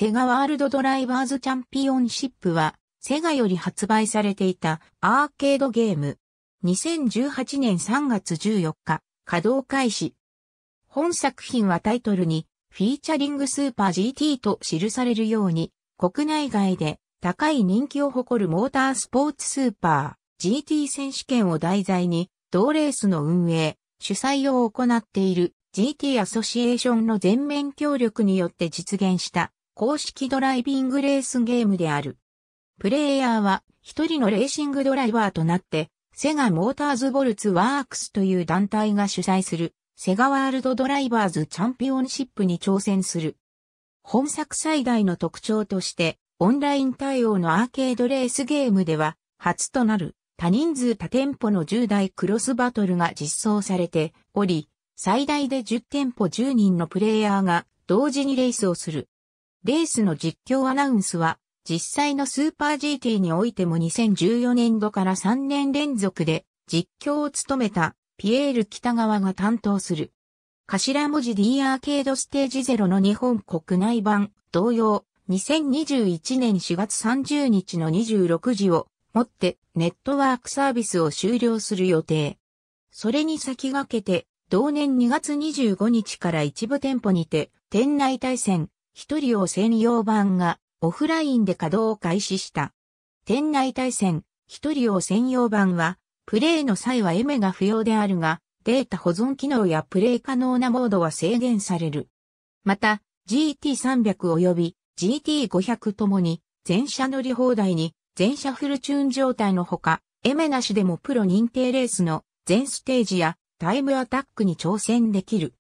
セガワールドドライバーズチャンピオンシップは、セガより発売されていたアーケードゲーム。2018年3月14日、稼働開始。本作品はタイトルに、フィーチャリングスーパー GT と記されるように、国内外で高い人気を誇るモータースポーツスーパー GT 選手権を題材に、同レースの運営、主催を行っている GT アソシエーションの全面協力によって実現した公式ドライビングレースゲームである。プレイヤーは一人のレーシングドライバーとなって、セガモーターズボルツワークスという団体が主催する、セガワールドドライバーズチャンピオンシップに挑戦する。本作最大の特徴として、オンライン対応のアーケードレースゲームでは、初となる多人数多店舗の10台クロスバトルが実装されており、最大で10店舗10人のプレイヤーが同時にレースをする。レースの実況アナウンスは、実際のスーパー GT においても2014年度から3年連続で実況を務めたピエール北川が担当する。頭文字 D アーケードステージ0の日本国内版同様2021年4月30日の26時をもってネットワークサービスを終了する予定。それに先駆けて同年2月25日から一部店舗にて店内対戦一人用専用版がオフラインで稼働を開始した。店内対戦、一人用専用版は、プレイの際はエメが不要であるが、データ保存機能やプレイ可能なモードは制限される。また、GT300 及び GT500 ともに、全車乗り放題に、全車フルチューン状態のほか、エメなしでもプロ認定レースの全ステージやタイムアタックに挑戦できる。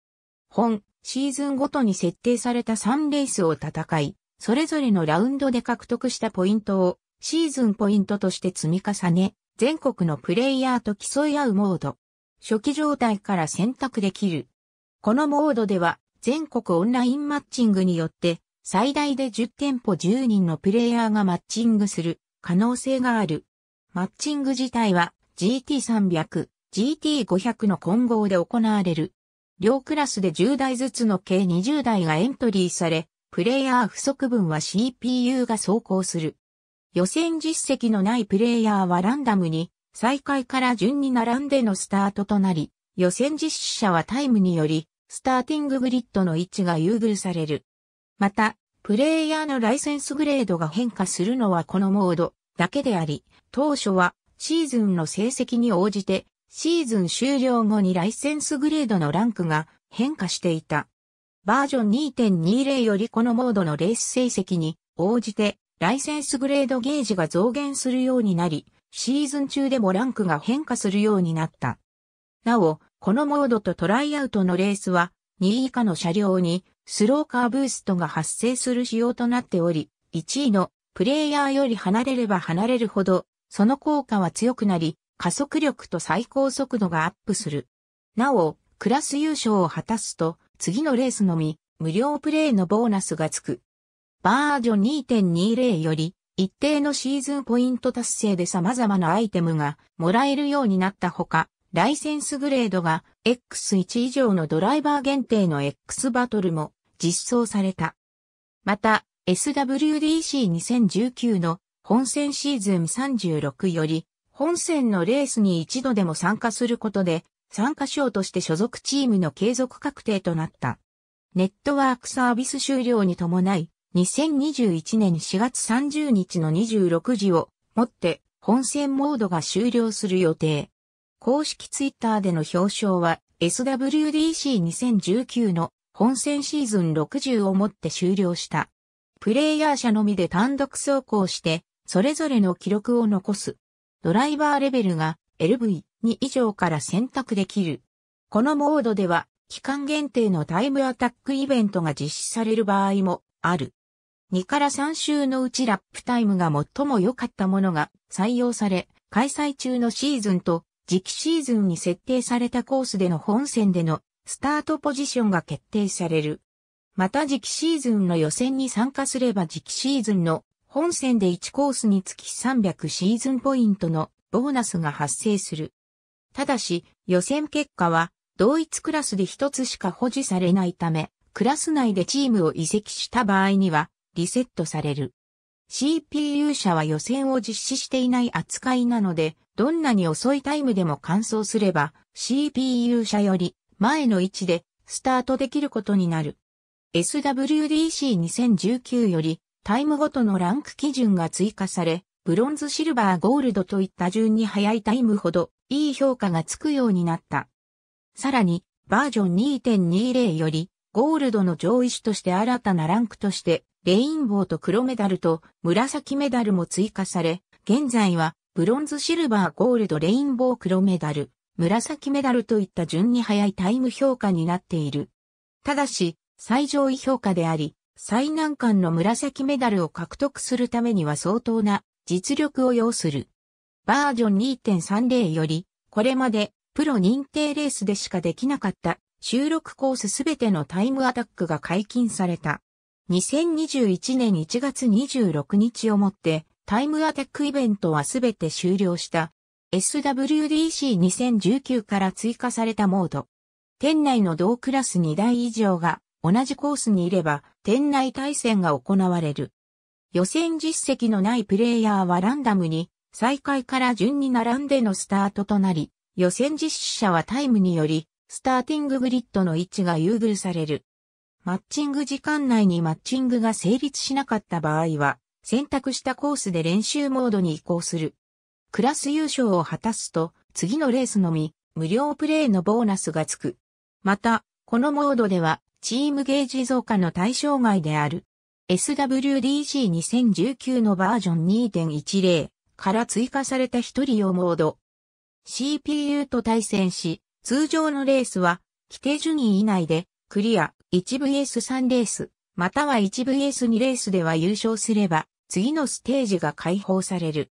本、シーズンごとに設定された3レースを戦い、それぞれのラウンドで獲得したポイントをシーズンポイントとして積み重ね、全国のプレイヤーと競い合うモード。初期状態から選択できる。このモードでは全国オンラインマッチングによって最大で10店舗10人のプレイヤーがマッチングする可能性がある。マッチング自体は GT300、GT500 の混合で行われる。両クラスで10台ずつの計20台がエントリーされ、プレイヤー不足分は CPU が走行する。予選実績のないプレイヤーはランダムに再開から順に並んでのスタートとなり、予選実施者はタイムにより、スターティンググリッドの位置が優遇される。また、プレイヤーのライセンスグレードが変化するのはこのモードだけであり、当初はシーズンの成績に応じてシーズン終了後にライセンスグレードのランクが変化していた。バージョン2.20よりこのモードのレース成績に応じてライセンスグレードゲージが増減するようになり、シーズン中でもランクが変化するようになった。なお、このモードとトライアウトのレースは2位以下の車両にスローカーブーストが発生する仕様となっており、1位のプレイヤーより離れれば離れるほど、その効果は強くなり、加速力と最高速度がアップする。なお、クラス優勝を果たすと、次のレースのみ、無料プレイのボーナスがつく。バージョン2.20より、一定のシーズンポイント達成で様々なアイテムがもらえるようになったほか、ライセンスグレードが X1 以上のドライバー限定の X バトルも実装された。また、SWDC2019 の本戦シーズン36より本戦のレースに一度でも参加することで、参加賞として所属チームの継続確定となった。ネットワークサービス終了に伴い、2021年4月30日の26時をもって本戦モードが終了する予定。公式ツイッターでの表彰は SWDC2019 の本戦シーズン60をもって終了した。プレイヤー者のみで単独走行して、それぞれの記録を残す。ドライバーレベルが LV2 以上から選択できる。このモードでは期間限定のタイムアタックイベントが実施される場合もある。2から3週のうちラップタイムが最も良かったものが採用され、開催中のシーズンと次期シーズンに設定されたコースでの本戦でのスタートポジションが決定される。また次期シーズンの予選に参加すれば次期シーズンの本線で1コースにつき300シーズンポイントのボーナスが発生する。ただし、予選結果は同一クラスで1つしか保持されないため、クラス内でチームを移籍した場合にはリセットされる。CPU 車は予選を実施していない扱いなので、どんなに遅いタイムでも完走すれば CPU 車より前の位置でスタートできることになる。SWDC2019 よりタイムごとのランク基準が追加され、ブロンズ、シルバー、ゴールドといった順に早いタイムほどいい評価がつくようになった。さらに、バージョン2.20より、ゴールドの上位種として新たなランクとして、レインボーと黒メダルと紫メダルも追加され、現在は、ブロンズ、シルバー、ゴールド、レインボー、黒メダル、紫メダルといった順に早いタイム評価になっている。ただし、最上位評価であり、最難関の紫メダルを獲得するためには相当な実力を要する。バージョン2.30より、これまでプロ認定レースでしかできなかった収録コースすべてのタイムアタックが解禁された。2021年1月26日をもってタイムアタックイベントはすべて終了した。SWDC2019 から追加されたモード。店内の同クラス2台以上が同じコースにいれば店内対戦が行われる。予選実績のないプレイヤーはランダムに再開から順に並んでのスタートとなり、予選実施者はタイムにより、スターティンググリッドの位置が優遇される。マッチング時間内にマッチングが成立しなかった場合は、選択したコースで練習モードに移行する。クラス優勝を果たすと、次のレースのみ、無料プレイのボーナスがつく。また、このモードでは、チームゲージ増加の対象外である。SWDC2019 のバージョン2.10から追加された一人用モード。CPU と対戦し、通常のレースは、規定順位以内で、クリア、1vs3 レース、または 1vs2 レースでは優勝すれば、次のステージが解放される。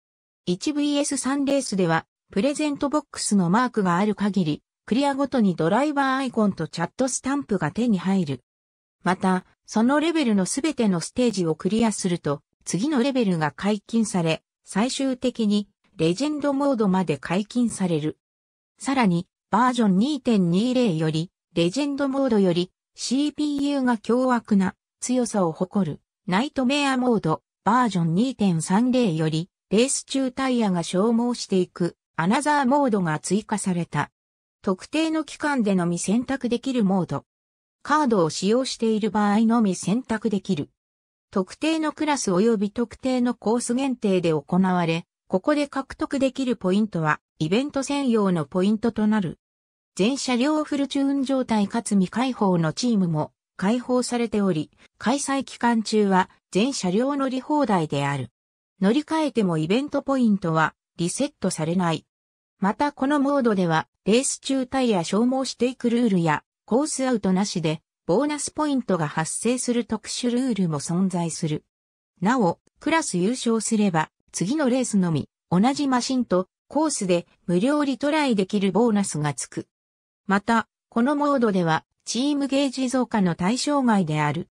1vs3 レースでは、プレゼントボックスのマークがある限り、クリアごとにドライバーアイコンとチャットスタンプが手に入る。また、そのレベルのすべてのステージをクリアすると、次のレベルが解禁され、最終的にレジェンドモードまで解禁される。さらに、バージョン2.20より、レジェンドモードより、CPU が凶悪な強さを誇る、ナイトメアモード、バージョン2.30より、レース中タイヤが消耗していく、アナザーモードが追加された。特定の期間でのみ選択できるモード。カードを使用している場合のみ選択できる。特定のクラス及び特定のコース限定で行われ、ここで獲得できるポイントは、イベント専用のポイントとなる。全車両フルチューン状態かつ未開放のチームも開放されており、開催期間中は全車両乗り放題である。乗り換えてもイベントポイントはリセットされない。またこのモードでは、レース中タイヤ消耗していくルールや、コースアウトなしで、ボーナスポイントが発生する特殊ルールも存在する。なお、クラス優勝すれば、次のレースのみ、同じマシンとコースで無料リトライできるボーナスがつく。また、このモードでは、チームゲージ増加の対象外である。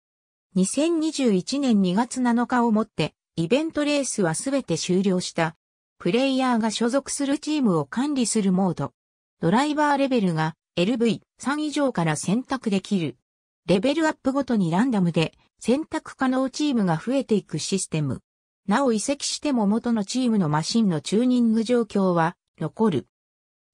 2021年2月7日をもって、イベントレースはすべて終了したプレイヤーが所属するチームを管理するモード。ドライバーレベルが LV3 以上から選択できる。レベルアップごとにランダムで選択可能チームが増えていくシステム。なお移籍しても元のチームのマシンのチューニング状況は残る。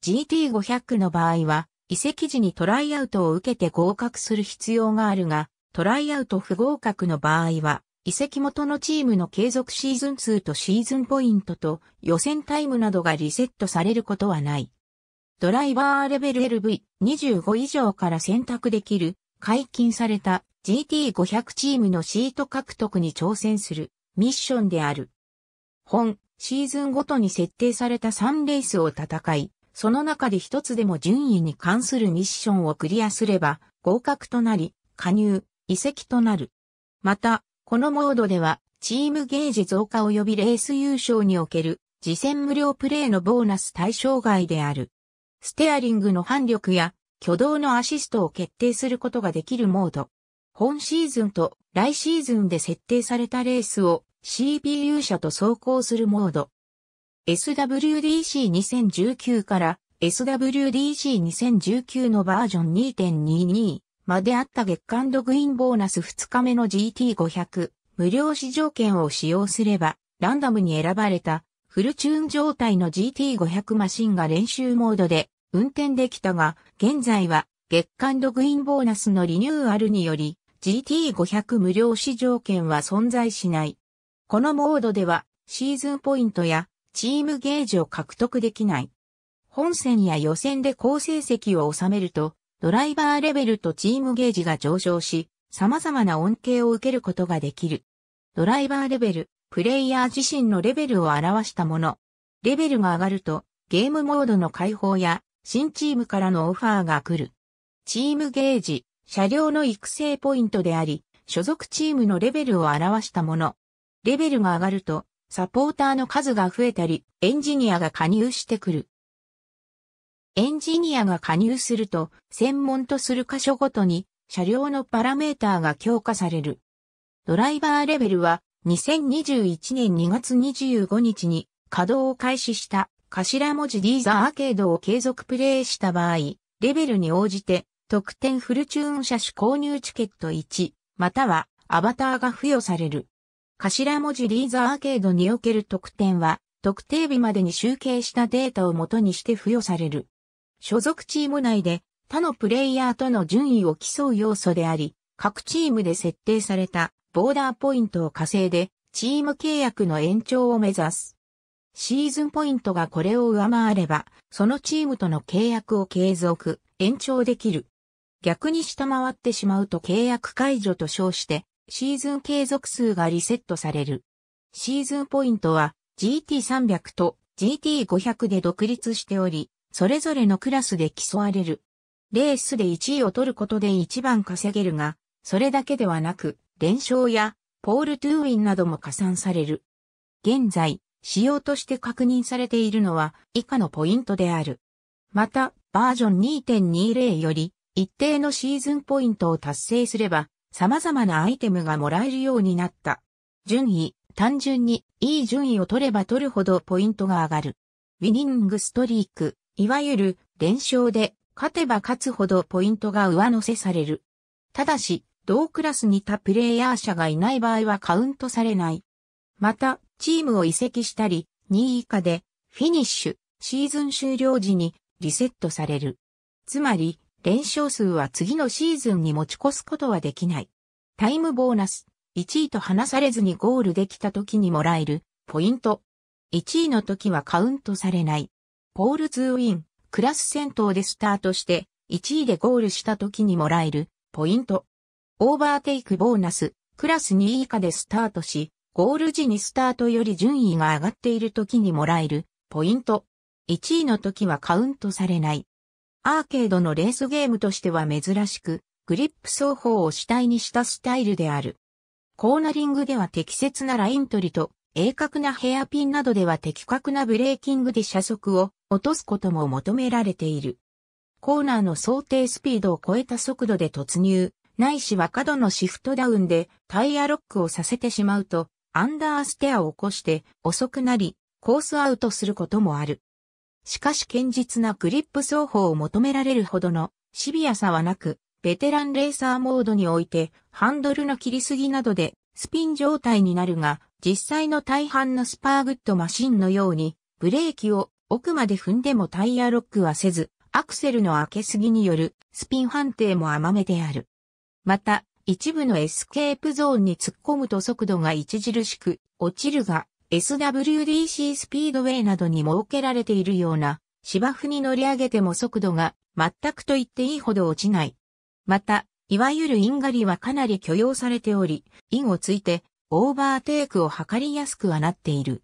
GT500 の場合は移籍時にトライアウトを受けて合格する必要があるが、トライアウト不合格の場合は遺跡元のチームの継続シーズン2とシーズンポイントと予選タイムなどがリセットされることはない。ドライバーレベル LV25 以上から選択できる解禁された GT500 チームのシート獲得に挑戦するミッションである。本、シーズンごとに設定された3レースを戦い、その中で一つでも順位に関するミッションをクリアすれば合格となり、加入、移籍となる。また、このモードでは、チームゲージ増加及びレース優勝における、次戦無料プレイのボーナス対象外である。ステアリングの反力や挙動のアシストを決定することができるモード。本シーズンと来シーズンで設定されたレースを CPU 車と走行するモード。SWDC2019 から SWDC2019 のバージョン2.22まであった月間ドグインボーナス2日目の GT500 無料試乗券を使用すればランダムに選ばれたフルチューン状態の GT500 マシンが練習モードで運転できたが現在は月間ドグインボーナスのリニューアルにより GT500 無料試乗券は存在しない。このモードではシーズンポイントやチームゲージを獲得できない。本戦や予選で好成績を収めるとドライバーレベルとチームゲージが上昇し、様々な恩恵を受けることができる。ドライバーレベル、プレイヤー自身のレベルを表したもの。レベルが上がると、ゲームモードの解放や、新チームからのオファーが来る。チームゲージ、車両の育成ポイントであり、所属チームのレベルを表したもの。レベルが上がると、サポーターの数が増えたり、エンジニアが加入してくる。エンジニアが加入すると、専門とする箇所ごとに、車両のパラメーターが強化される。ドライバーレベルは、2021年2月25日に稼働を開始した頭文字 D ザアーケードを継続プレイした場合、レベルに応じて特典フルチューン車種購入チケット1、またはアバターが付与される。頭文字 D ザアーケードにおける特典は、特定日までに集計したデータを元にして付与される。所属チーム内で他のプレイヤーとの順位を競う要素であり、各チームで設定されたボーダーポイントを稼いで、チーム契約の延長を目指す。シーズンポイントがこれを上回れば、そのチームとの契約を継続、延長できる。逆に下回ってしまうと契約解除と称して、シーズン継続数がリセットされる。シーズンポイントは GT300 と GT500 で独立しており、それぞれのクラスで競われる。レースで1位を取ることで1番稼げるが、それだけではなく、連勝やポールトゥーインなども加算される。現在、仕様として確認されているのは以下のポイントである。また、バージョン2.20より、一定のシーズンポイントを達成すれば、様々なアイテムがもらえるようになった。順位、単純に、いい順位を取れば取るほどポイントが上がる。ウィニングストリーク、いわゆる連勝で勝てば勝つほどポイントが上乗せされる。ただし、同クラスに他プレイヤー者がいない場合はカウントされない。また、チームを移籍したり、2位以下でフィニッシュ、シーズン終了時にリセットされる。つまり、連勝数は次のシーズンに持ち越すことはできない。タイムボーナス、1位と離されずにゴールできた時にもらえる、ポイント。1位の時はカウントされない。ポールズウィン、クラス戦闘でスタートして、1位でゴールした時にもらえる、ポイント。オーバーテイクボーナス、クラス2位以下でスタートし、ゴール時にスタートより順位が上がっている時にもらえる、ポイント。1位の時はカウントされない。アーケードのレースゲームとしては珍しく、グリップ走法を主体にしたスタイルである。コーナリングでは適切なライン取りと、鋭角なヘアピンなどでは的確なブレーキングで車速を落とすことも求められている。コーナーの想定スピードを超えた速度で突入、ないしは角のシフトダウンでタイヤロックをさせてしまうと、アンダーステアを起こして遅くなり、コースアウトすることもある。しかし堅実なグリップ走法を求められるほどのシビアさはなく、ベテランレーサーモードにおいてハンドルの切りすぎなどでスピン状態になるが、実際の大半のスパーグッドマシンのようにブレーキを奥まで踏んでもタイヤロックはせず、アクセルの開けすぎによるスピン判定も甘めである。また、一部のエスケープゾーンに突っ込むと速度が著しく落ちるが、SWDC スピードウェイなどに設けられているような芝生に乗り上げても速度が全くと言っていいほど落ちない。また、いわゆるインガリはかなり許容されており、インをついてオーバーテイクを測りやすくはなっている。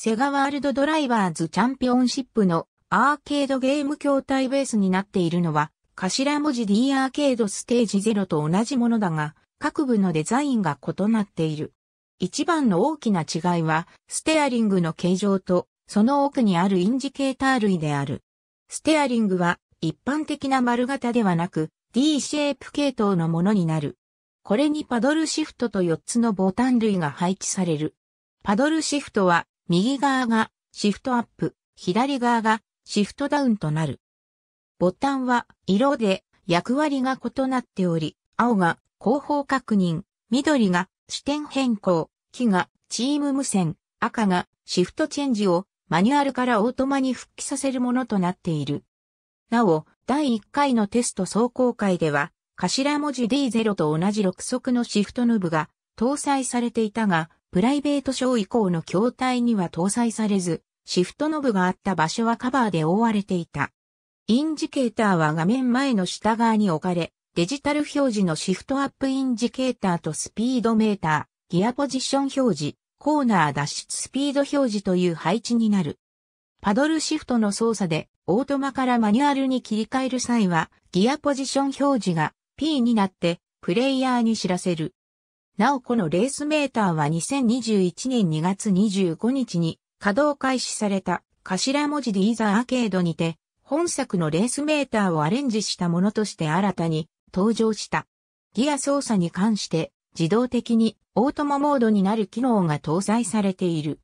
セガワールドドライバーズチャンピオンシップのアーケードゲーム筐体ベースになっているのは、頭文字 D アーケードステージ0と同じものだが、各部のデザインが異なっている。一番の大きな違いは、ステアリングの形状と、その奥にあるインジケーター類である。ステアリングは、一般的な丸型ではなく、D シェイプ系統のものになる。これにパドルシフトと4つのボタン類が配置される。パドルシフトは右側がシフトアップ、左側がシフトダウンとなる。ボタンは色で役割が異なっており、青が後方確認、緑が視点変更、木がチーム無線、赤がシフトチェンジをマニュアルからオートマに復帰させるものとなっている。なお、第1回のテスト走行会では、頭文字 D0 と同じ6速のシフトヌブが搭載されていたが、プライベートー以降の筐体には搭載されず、シフトノブがあった場所はカバーで覆われていた。インジケーターは画面前の下側に置かれ、デジタル表示のシフトアップインジケーターとスピードメーター、ギアポジション表示、コーナー脱出スピード表示という配置になる。パドルシフトの操作で、オートマからマニュアルに切り替える際は、ギアポジション表示が P になって、プレイヤーに知らせる。なおこのレースメーターは2021年2月25日に稼働開始された頭文字ディーザーアーケードにて本作のレースメーターをアレンジしたものとして新たに登場した。ギア操作に関して自動的にオートモモードになる機能が搭載されている。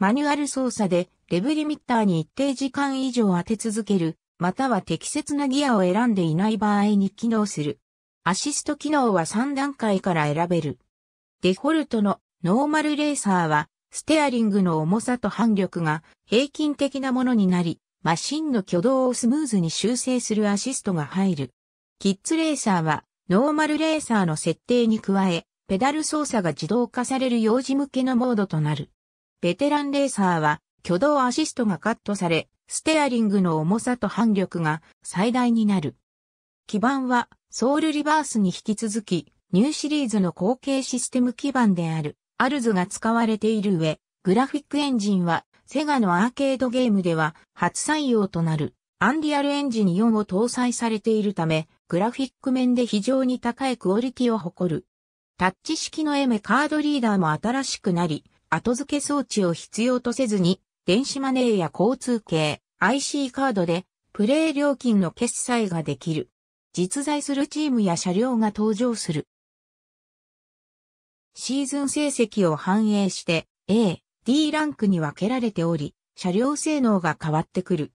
マニュアル操作でレブリミッターに一定時間以上当て続ける、または適切なギアを選んでいない場合に機能する。アシスト機能は3段階から選べる。デフォルトのノーマルレーサーは、ステアリングの重さと反力が平均的なものになり、マシンの挙動をスムーズに修正するアシストが入る。キッズレーサーは、ノーマルレーサーの設定に加え、ペダル操作が自動化される幼児向けのモードとなる。ベテランレーサーは、挙動アシストがカットされ、ステアリングの重さと反力が最大になる。基盤は、ソウルリバースに引き続き、ニューシリーズの後継システム基盤である、アルズが使われている上、グラフィックエンジンは、セガのアーケードゲームでは、初採用となる、アンリアルエンジン4を搭載されているため、グラフィック面で非常に高いクオリティを誇る。タッチ式の M カードリーダーも新しくなり、後付け装置を必要とせずに、電子マネーや交通系、IC カードで、プレイ料金の決済ができる。実在するチームや車両が登場する。シーズン成績を反映して A、D ランクに分けられており、車両性能が変わってくる。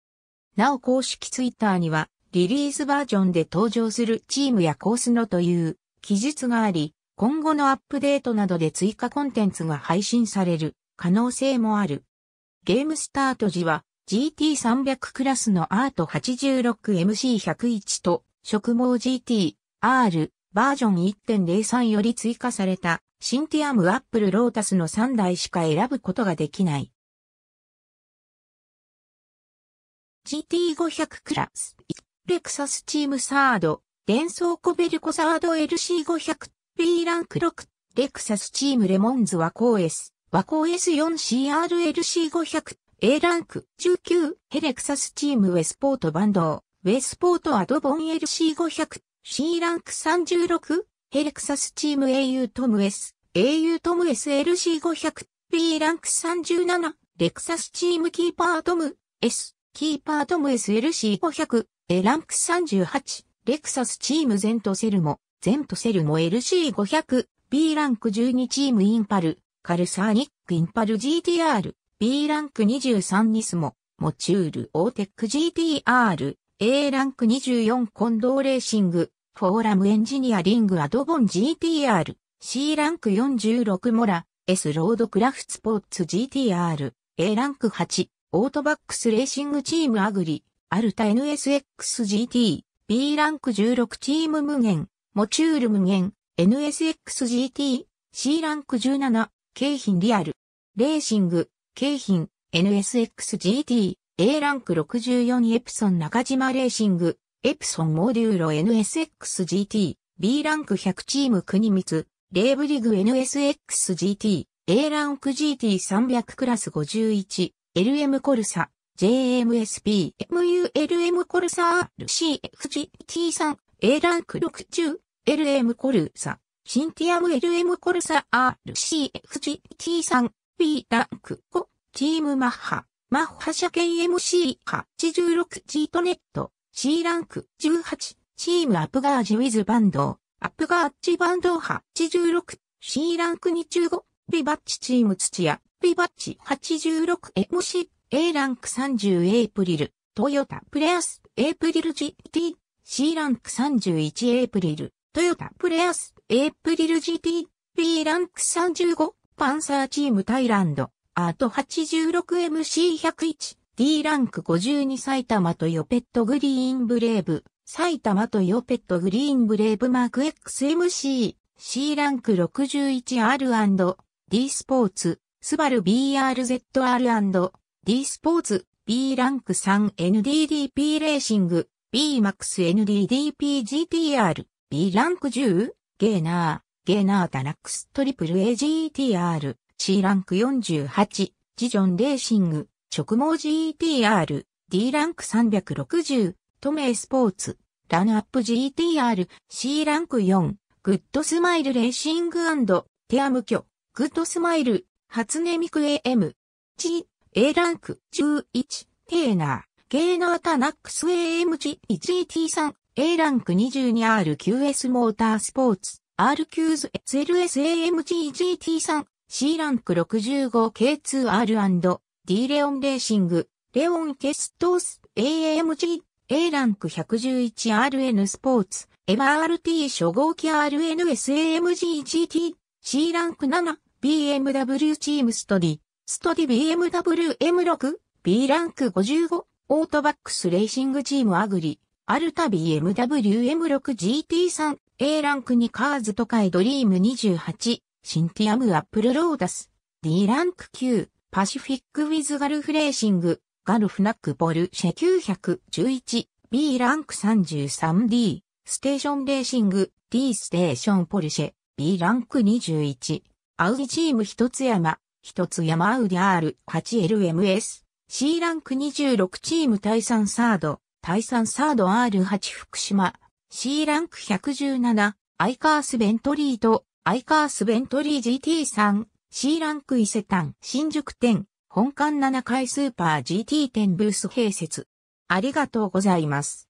なお公式ツイッターには、リリースバージョンで登場するチームやコースのという記述があり、今後のアップデートなどで追加コンテンツが配信される可能性もある。ゲームスタート時は GT300 クラスのアート 86MC101 と、植毛 GT、R、バージョン1.03より追加されたシンティアムアップルロータスの3台しか選ぶことができない。GT500 クラス、レクサスチームサード、電装コベルコサード LC500、B ランク6、レクサスチームレモンズ和コー S、和光 S4CRLC500、A ランク19、ヘレクサスチームウェスポートバンド、ウェスポートアドボン LC500、C ランク36、ヘレクサスチーム au トム S、au トム SLC500、B ランク37、レクサスチームキーパートム S、キーパートム SLC500、A ランク38、レクサスチームゼントセルモ、ゼントセルモ LC500、B ランク12チームインパル、カルサーニックインパル GTR、B ランク23ニスモ、モチュールオーテック GTR、A ランク24コンドーレーシング、フォーラムエンジニアリングアドボン GTR、C ランク46モラ、S ロードクラフトスポーツ GTR、A ランク8、オートバックスレーシングチームアグリ、アルタ NSXGT、B ランク16チーム無限、モチュール無限、NSXGT、C ランク17、京浜リアル、レーシング、京浜、NSXGT、A ランク64エプソン中島レーシング、エプソンモデューロ NSXGT、B ランク100チーム国光、レーブリグ NSXGT、A ランク GT300 クラス51、LM コルサ、JMSP、MULM コルサ RCFGT3、A ランク60、LM コルサ、シンティアム LM コルサ RCFGT3、B ランク5、チームマッハ、マッハ車検 MC86G トネット、C ランク18、チームアップガージウィズバンド、アップガーチバンド86、C ランク25、ビバッチチーム土屋、ビバッチ 86MC、A ランク30エイプリル、トヨタプレアス、エイプリル GT、C ランク31エイプリル、トヨタプレアス、エイプリル GT、B ランク35、パンサーチームタイランド、アート 86MC101、D ランク52埼玉とヨペットグリーンブレーブ、埼玉とヨペットグリーンブレーブマーク XMC、C ランク 61R&D スポーツ、スバル BRZR&D スポーツ、B ランク 3NDDP レーシング、BMAXNDDPGTR、B ランク10、ゲーナー、ゲーナータラックストリプル AGTR、C ランク48、ジジョンレーシング、直毛 GTR、D ランク360、トメイスポーツ、ランアップ GTR、C ランク4、グッドスマイルレーシングテアムキョ、グッドスマイル、初音ミク AM、G、A ランク11、テーナー、ゲーナータナックス AMG1GT3、A ランク 22RQS モータースポーツ、RQSLSAMGGT3、C ランク 65K2R& D レオンレーシング、レオンケストース、AMG、A ランク 111RN スポーツ、m RT 初号機 RNSAMGGT、C ランク7、BMW チームストディ、ストディ BMW M6、B ランク55、オートバックスレーシングチームアグリ、アルタ BMW M6GT3、A ランク2カーズ都会ドリーム28、シンティアムアップルロータス、D ランク9、パシフィックウィズガルフレーシング、ガルフナックポルシェ 911B ランク 33D、ステーションレーシング、D ステーションポルシェ、B ランク21、アウディチーム一つ山、一つ山アウディ R8LMS、C ランク26チーム対三サード、対三サード R8 福島、C ランク117、アイカースベントリーと、アイカースベントリー GT3、C ランク伊勢丹新宿店本館7階スーパー GT 店ブース併設。ありがとうございます。